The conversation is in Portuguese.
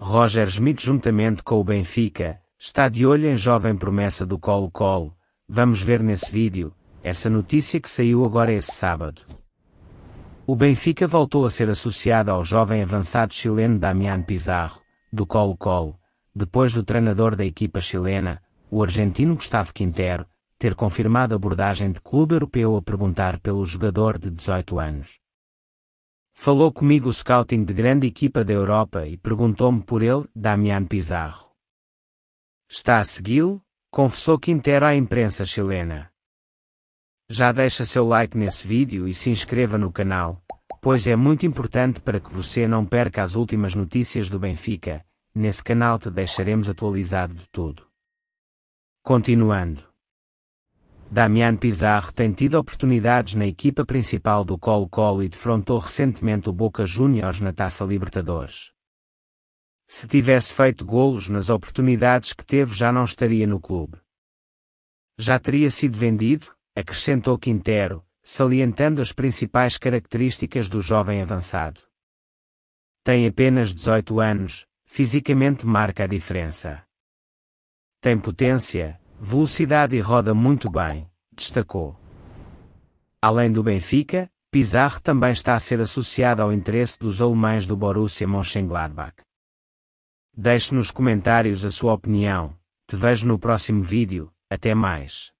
Roger Schmidt juntamente com o Benfica, está de olho em jovem promessa do Colo-Colo, vamos ver nesse vídeo, essa notícia que saiu agora esse sábado. O Benfica voltou a ser associado ao jovem avançado chileno Damián Pizarro, do Colo-Colo, depois do treinador da equipa chilena, o argentino Gustavo Quintero, ter confirmado abordagem de clube europeu a perguntar pelo jogador de 18 anos. Falou comigo o scouting de grande equipa da Europa e perguntou-me por ele, Damian Pizarro. Está a segui-lo? Confessou Quintero à imprensa chilena. Já deixa seu like nesse vídeo e se inscreva no canal, pois é muito importante para que você não perca as últimas notícias do Benfica, nesse canal te deixaremos atualizado de tudo. Continuando. Damian Pizarro tem tido oportunidades na equipa principal do Colo-Colo e defrontou recentemente o Boca Juniors na Taça Libertadores. Se tivesse feito golos nas oportunidades que teve já não estaria no clube. Já teria sido vendido, acrescentou Quintero, salientando as principais características do jovem avançado. Tem apenas 18 anos, fisicamente marca a diferença. Tem potência, Velocidade e roda muito bem, destacou. Além do Benfica, Pizarro também está a ser associado ao interesse dos alemães do Borussia Mönchengladbach. Deixe nos comentários a sua opinião. Te vejo no próximo vídeo. Até mais.